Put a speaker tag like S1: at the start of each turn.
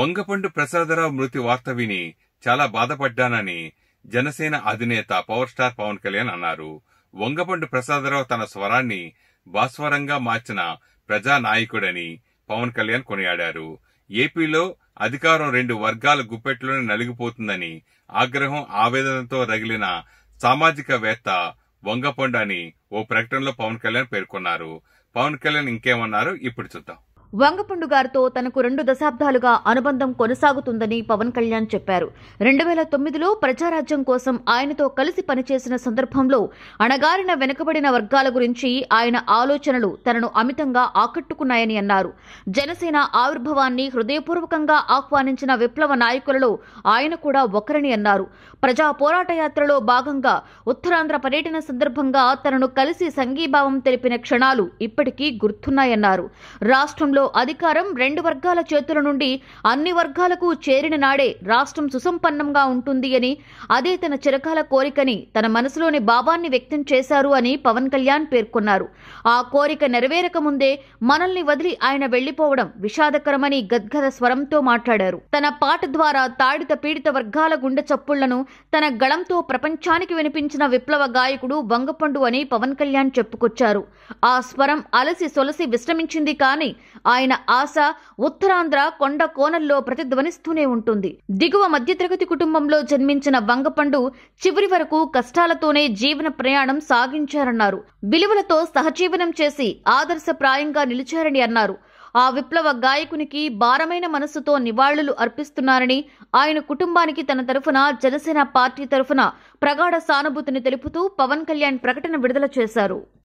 S1: వంగపండు ప్రసాదరావు మృతి వార్త విని చాలా బాధపడ్డానని జనసేన అధినేత పవర్ స్టార్ పవన్ కళ్యాణ్ అన్నారు వంగపండు ప్రసాదరావు తన స్వరాన్ని భాస్వరంగా మార్చిన ప్రజానాయకుడని పవన్ కళ్యాణ్ కొనియాడారు ఏపీలో అధికారం రెండు వర్గాల గుప్పెట్లోనే నలిగిపోతుందని ఆగ్రహం ఆవేదనతో రగిలిన సామాజికవేత్త వంగపండు అని ఓ ప్రకటనలో పవన్ కళ్యాణ్ పేర్కొన్నారు పవన్ కళ్యాణ్ ఇంకేమన్నారు ఇప్పుడు చూద్దాం
S2: వంగపండు గారితో తనకు రెండు దశాబ్దాలుగా అనుబంధం కొనసాగుతుందని పవన్ కళ్యాణ్ చెప్పారు రెండు వేల తొమ్మిదిలో ప్రజారాజ్యం కోసం ఆయనతో కలిసి పనిచేసిన సందర్భంలో అణగారిన వెనుకబడిన వర్గాల గురించి ఆయన ఆలోచనలు తనను అమితంగా ఆకట్టుకున్నాయని అన్నారు జనసేన ఆవిర్భవాన్ని హృదయపూర్వకంగా ఆహ్వానించిన విప్లవ నాయకులలో ఆయన కూడా ఒకరని అన్నారు ప్రజా పోరాట యాత్రలో భాగంగా ఉత్తరాంధ్ర పర్యటన సందర్భంగా తనను కలిసి సంఘీభావం తెలిపిన క్షణాలు ఇప్పటికీ గుర్తున్నాయన్నారు రాష్ట్రంలో రాష్ట్రంలో అధికారం రెండు వర్గాల చేతుల నుండి అన్ని వర్గాలకు చేరిన నాడే రాష్ట్రం సుసంపన్నంగా ఉంటుంది అని అదే తన చిరకాల కోరికని తన మనసులోని భావాన్ని వ్యక్తం చేశారు అని పవన్ కళ్యాణ్ పేర్కొన్నారు ఆ కోరిక నెరవేరక ముందే మనల్ని వదిలి ఆయన వెళ్లిపోవడం విషాదకరమని గద్గద స్వరంతో మాట్లాడారు తన పాట ద్వారా తాడిత పీడిత వర్గాల గుండె చప్పుళ్లను తన గళంతో ప్రపంచానికి వినిపించిన విప్లవ గాయకుడు వంగపండు అని పవన్ కళ్యాణ్ చెప్పుకొచ్చారు ఆ స్వరం అలసి సొలసి విశ్రమించింది కానీ ఆయన ఆశ ఉత్తరాంధ్ర కొండ కోనల్లో ప్రతిధ్వనిస్తూనే ఉంటుంది దిగువ మధ్యతరగతి కుటుంబంలో జన్మించిన వంగపండు చివరి వరకు కష్టాలతోనే జీవన ప్రయాణం సాగించారన్నారు విలువలతో సహజీవనం చేసి ఆదర్శప్రాయంగా నిలిచారని అన్నారు ఆ విప్లవ గాయకునికి భారమైన మనసుతో నివాళులు అర్పిస్తున్నారని ఆయన కుటుంబానికి తన తరఫున జనసేన పార్టీ తరఫున ప్రగాఢ సానుభూతిని తెలుపుతూ పవన్ కళ్యాణ్ ప్రకటన విడుదల చేశారు